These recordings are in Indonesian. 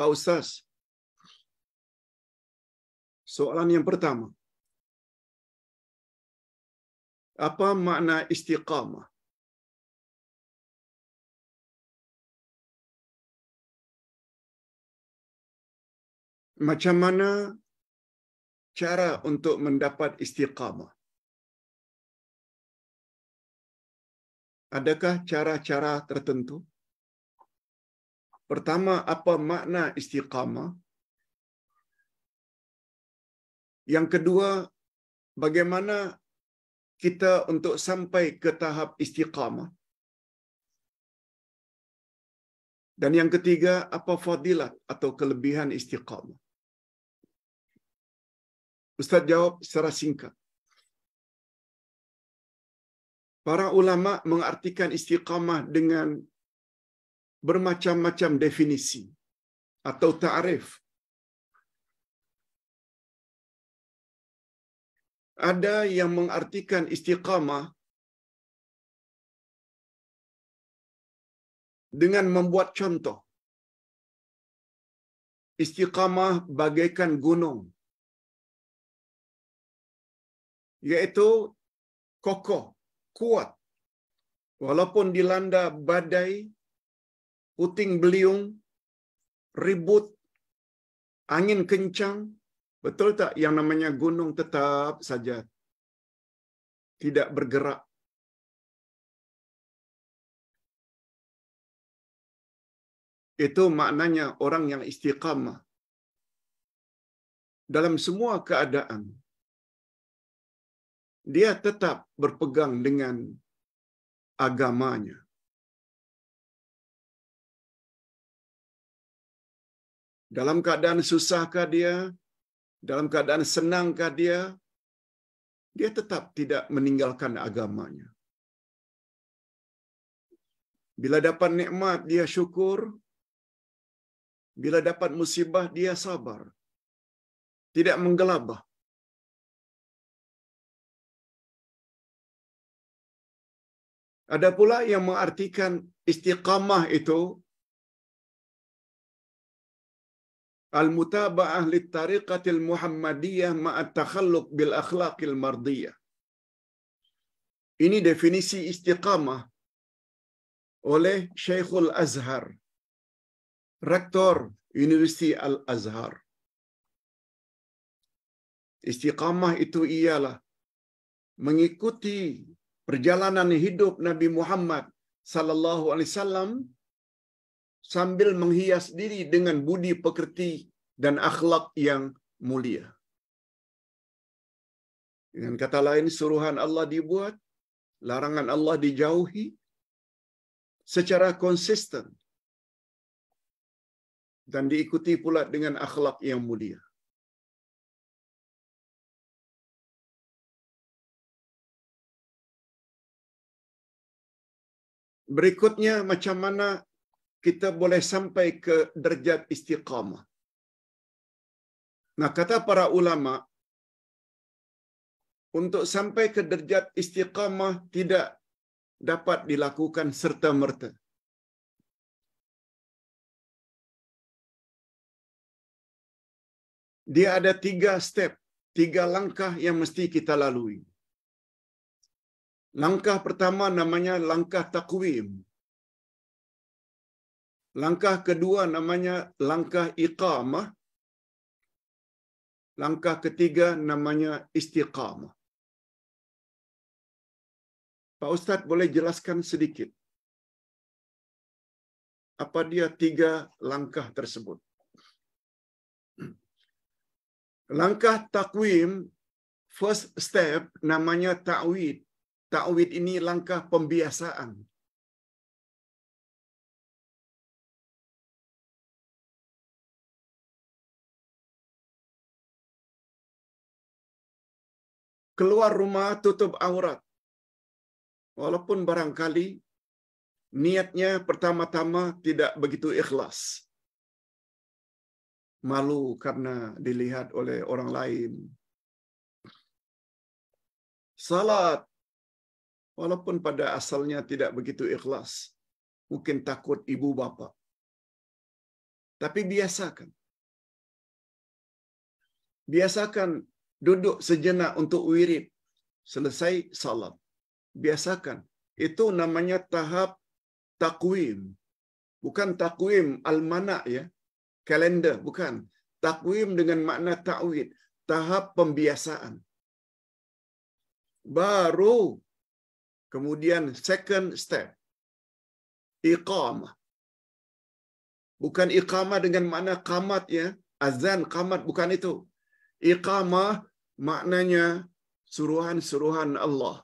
Pak Ustaz, soalan yang pertama. Apa makna istiqamah? Macam mana cara untuk mendapat istiqamah? Adakah cara-cara tertentu? Pertama, apa makna istiqamah? Yang kedua, bagaimana kita untuk sampai ke tahap istiqamah? Dan yang ketiga, apa fadilat atau kelebihan istiqamah? Ustaz jawab secara singkat. Para ulama mengartikan istiqamah dengan bermacam-macam definisi atau ta'rif. Ada yang mengartikan istiqamah dengan membuat contoh. Istiqamah bagaikan gunung. Yaitu kokoh, kuat. Walaupun dilanda badai, uting beliung, ribut, angin kencang. Betul tak yang namanya gunung tetap saja tidak bergerak? Itu maknanya orang yang istiqamah. Dalam semua keadaan, dia tetap berpegang dengan agamanya. Dalam keadaan susahkah dia? Dalam keadaan senangkah dia? Dia tetap tidak meninggalkan agamanya. Bila dapat nikmat dia syukur. Bila dapat musibah dia sabar. Tidak menggelabah. Ada pula yang mengartikan istiqamah itu Al-mutaba'ah li tariqatil Muhammadiyah ma'at takhalluq bil akhlaqil mardiyah. Ini definisi istiqamah oleh Syekhul Azhar, Rektor Universiti Al-Azhar. Istiqamah itu ialah mengikuti perjalanan hidup Nabi Muhammad sallallahu alaihi wasallam sambil menghias diri dengan budi pekerti dan akhlak yang mulia. Dengan kata lain, suruhan Allah dibuat, larangan Allah dijauhi secara konsisten dan diikuti pula dengan akhlak yang mulia. Berikutnya macam mana kita boleh sampai ke derajat istiqamah. Nah, kata para ulama untuk sampai ke derajat istiqamah tidak dapat dilakukan serta-merta. Dia ada tiga step, tiga langkah yang mesti kita lalui. Langkah pertama namanya langkah takwim. Langkah kedua namanya langkah iqamah. Langkah ketiga namanya istiqamah. Pak Ustadz boleh jelaskan sedikit apa dia tiga langkah tersebut? Langkah takwim first step namanya ta'wid. Ta'wid ini langkah pembiasaan. keluar rumah tutup aurat. Walaupun barangkali niatnya pertama-tama tidak begitu ikhlas. Malu karena dilihat oleh orang lain. Salat walaupun pada asalnya tidak begitu ikhlas. Mungkin takut ibu bapa. Tapi biasakan. Biasakan duduk sejenak untuk wirid, selesai salam. Biasakan. Itu namanya tahap takwim. Bukan takwim almana ya, kalender, bukan. Takwim dengan makna takwid tahap pembiasaan. Baru kemudian second step iqamah. Bukan iqamah dengan makna kamat ya. Azan, kamat, bukan itu. Iqamah Maknanya suruhan-suruhan Allah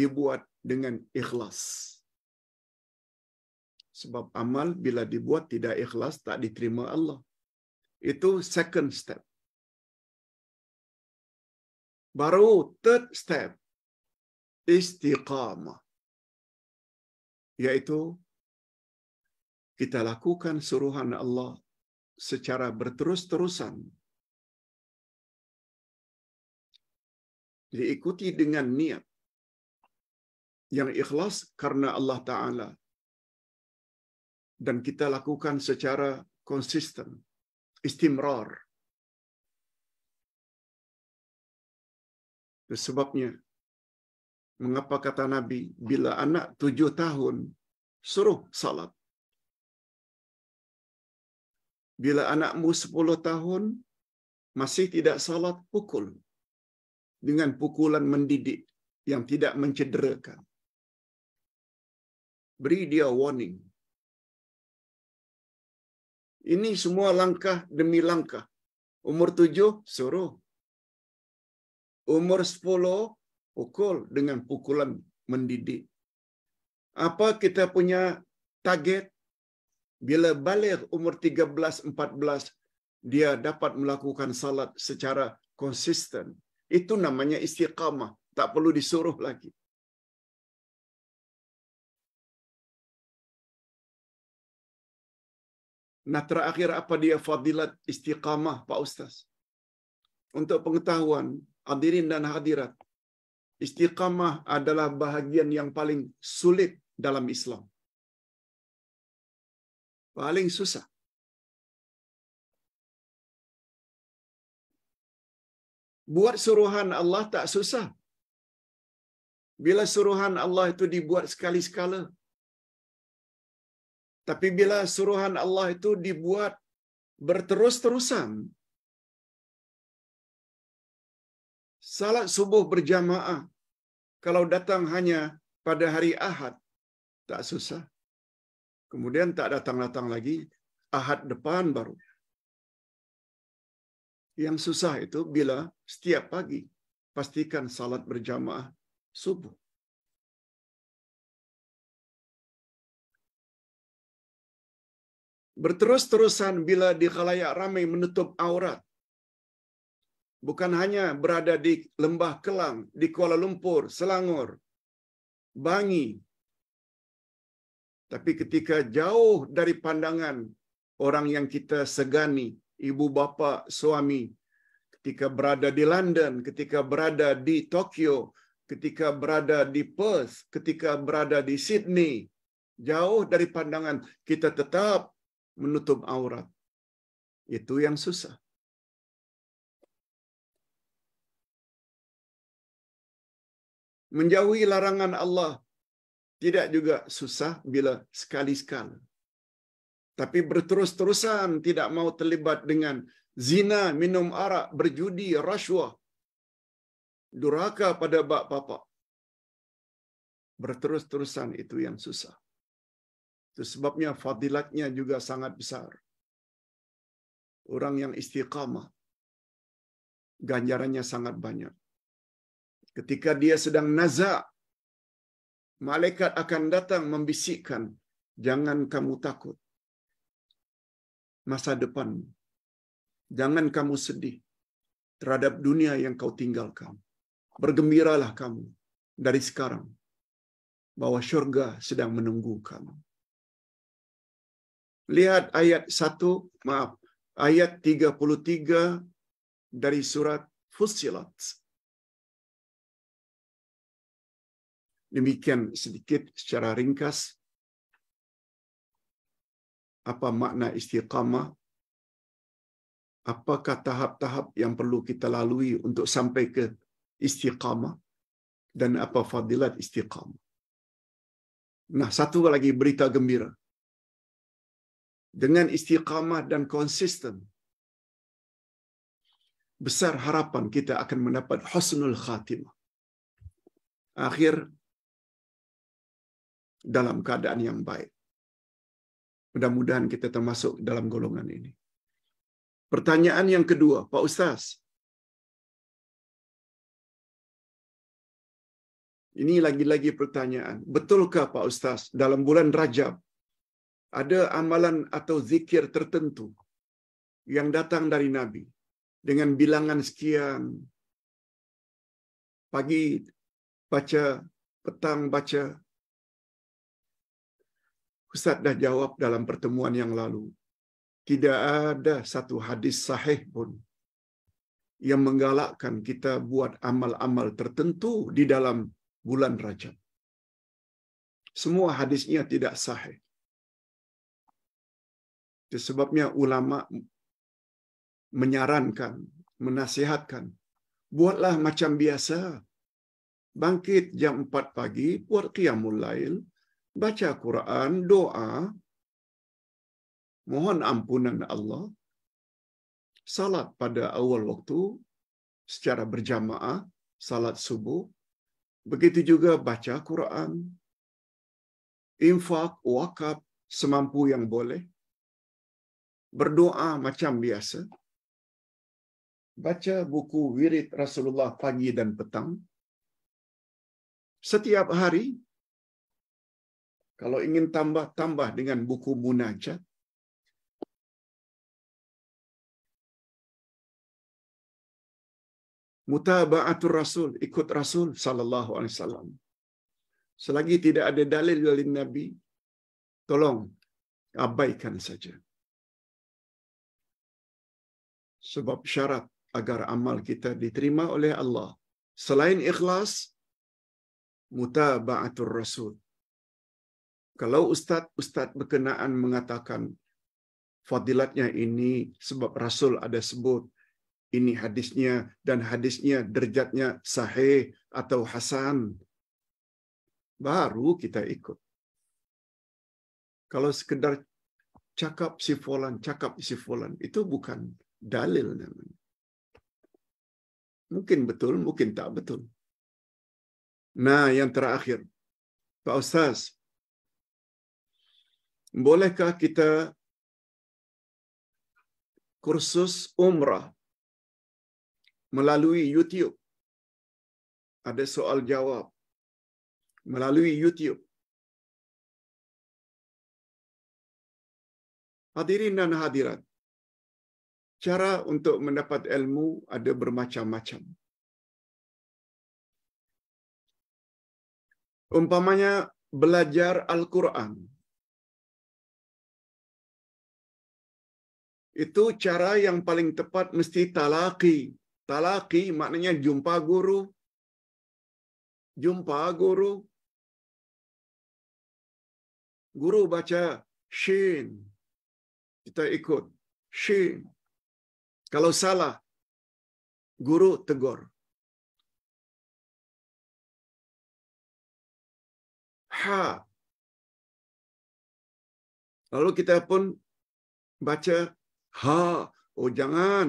dibuat dengan ikhlas. Sebab amal bila dibuat tidak ikhlas tak diterima Allah. Itu second step. Baru third step istiqamah. Yaitu kita lakukan suruhan Allah secara berterus-terusan diikuti dengan niat yang ikhlas karena Allah Ta'ala. Dan kita lakukan secara konsisten, istimrar. Sebabnya, mengapa kata Nabi, bila anak tujuh tahun, suruh salat. Bila anakmu sepuluh tahun, masih tidak salat, pukul dengan pukulan mendidik yang tidak mencederakan. Beri dia warning. Ini semua langkah demi langkah. Umur tujuh, suruh. Umur sepuluh, pukul dengan pukulan mendidik. Apa kita punya target? Bila balik umur 13, 14, dia dapat melakukan salat secara konsisten itu namanya istiqamah. Tak perlu disuruh lagi. Nah terakhir apa dia fadilat istiqamah Pak Ustaz? Untuk pengetahuan hadirin dan hadirat, istiqamah adalah bahagian yang paling sulit dalam Islam. Paling susah. Buat suruhan Allah tak susah. Bila suruhan Allah itu dibuat sekali-sekala. Tapi bila suruhan Allah itu dibuat berterus-terusan, salat subuh berjamaah kalau datang hanya pada hari Ahad tak susah. Kemudian tak datang-datang lagi Ahad depan baru. Yang susah itu bila setiap pagi pastikan salat berjamaah subuh. Berterus-terusan bila di khalayak ramai menutup aurat. Bukan hanya berada di lembah kelang, di Kuala Lumpur, Selangor, Bangi. Tapi ketika jauh dari pandangan orang yang kita segani, ibu bapa suami, ketika berada di London, ketika berada di Tokyo, ketika berada di Perth, ketika berada di Sydney, jauh dari pandangan, kita tetap menutup aurat. Itu yang susah. Menjauhi larangan Allah tidak juga susah bila sekali-sekala tapi berterus-terusan tidak mau terlibat dengan zina, minum arak, berjudi, rasuah. Duraka pada bak bapak. Berterus-terusan itu yang susah. Itu sebabnya fadilatnya juga sangat besar. Orang yang istiqamah, ganjarannya sangat banyak. Ketika dia sedang naza, malaikat akan datang membisikkan, jangan kamu takut masa depan Jangan kamu sedih terhadap dunia yang kau tinggalkan. Bergembiralah kamu dari sekarang bahwa syurga sedang menunggu kamu. Lihat ayat 1, maaf, ayat 33 dari surat fusilat Demikian sedikit secara ringkas apa makna istiqamah, apakah tahap-tahap yang perlu kita lalui untuk sampai ke istiqamah, dan apa fadilat istiqamah. Nah, satu lagi berita gembira. Dengan istiqamah dan konsisten, besar harapan kita akan mendapat husnul khatimah. Akhir dalam keadaan yang baik. Mudah-mudahan kita termasuk dalam golongan ini. Pertanyaan yang kedua, Pak Ustaz. Ini lagi-lagi pertanyaan. Betulkah Pak Ustaz dalam bulan Rajab ada amalan atau zikir tertentu yang datang dari Nabi dengan bilangan sekian pagi baca, petang baca, Ustaz dah jawab dalam pertemuan yang lalu. Tidak ada satu hadis sahih pun yang menggalakkan kita buat amal-amal tertentu di dalam bulan Rajab. Semua hadisnya tidak sahih. sebabnya ulama menyarankan, menasihatkan, buatlah macam biasa. Bangkit jam 4 pagi, buat qiyamul lail, baca Quran, doa, mohon ampunan Allah, salat pada awal waktu secara berjamaah, salat subuh, begitu juga baca Quran, infak, wakaf, semampu yang boleh, berdoa macam biasa, baca buku wirid Rasulullah pagi dan petang, setiap hari Kalau ingin tambah-tambah dengan buku Munajat. Mutaba'atul Rasul, ikut Rasul sallallahu alaihi wasallam. Selagi tidak ada dalil dari Nabi, tolong abaikan saja. Sebab syarat agar amal kita diterima oleh Allah selain ikhlas mutaba'atul rasul Kalau ustadz-ustadz berkenaan mengatakan fadilatnya ini sebab Rasul ada sebut, ini hadisnya dan hadisnya derjatnya sahih atau hasan, baru kita ikut. Kalau sekedar cakap si fulan, cakap si fulan, itu bukan dalil namanya. Mungkin betul, mungkin tak betul. Nah, yang terakhir. Pak Ustaz, bolehkah kita kursus umrah melalui YouTube? Ada soal jawab melalui YouTube. Hadirin dan hadirat, cara untuk mendapat ilmu ada bermacam-macam. Umpamanya belajar Al-Quran Itu cara yang paling tepat mesti talaki. Talaki maknanya jumpa guru. Jumpa guru. Guru baca shin. Kita ikut. Shin. Kalau salah, guru tegur. Ha. Lalu kita pun baca Ha. Oh jangan.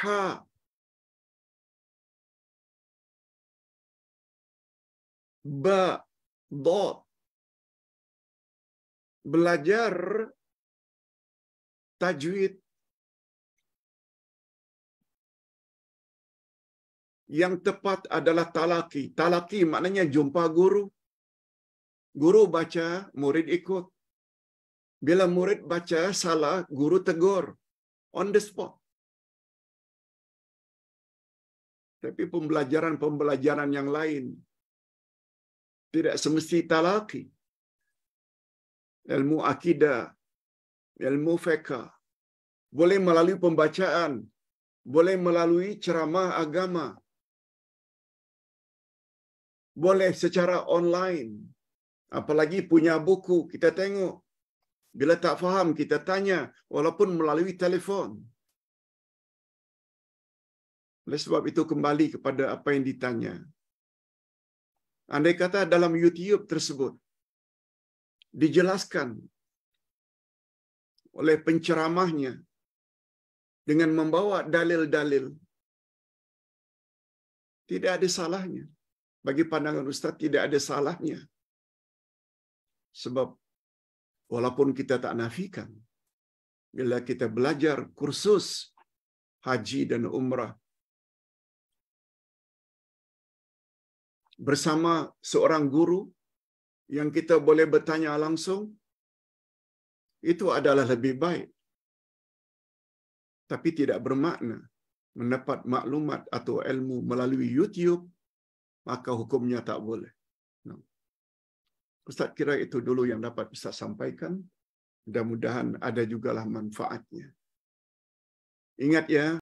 Ha. Ba. Do. Belajar tajwid yang tepat adalah talaki. Talaki maknanya jumpa guru. Guru baca, murid ikut. Bila murid baca salah, guru tegur on the spot. Tapi pembelajaran-pembelajaran yang lain tidak semesti talaki. Ilmu akidah, ilmu feka, boleh melalui pembacaan, boleh melalui ceramah agama, boleh secara online, apalagi punya buku, kita tengok Bila tak faham, kita tanya walaupun melalui telefon. Oleh sebab itu kembali kepada apa yang ditanya. Andai kata dalam YouTube tersebut dijelaskan oleh penceramahnya dengan membawa dalil-dalil tidak ada salahnya. Bagi pandangan Ustaz tidak ada salahnya. Sebab Walaupun kita tak nafikan, bila kita belajar kursus haji dan umrah bersama seorang guru yang kita boleh bertanya langsung, itu adalah lebih baik. Tapi tidak bermakna mendapat maklumat atau ilmu melalui YouTube, maka hukumnya tak boleh. Ustaz kira itu dulu yang dapat Ustaz sampaikan. Mudah-mudahan ada jugalah manfaatnya. Ingat ya,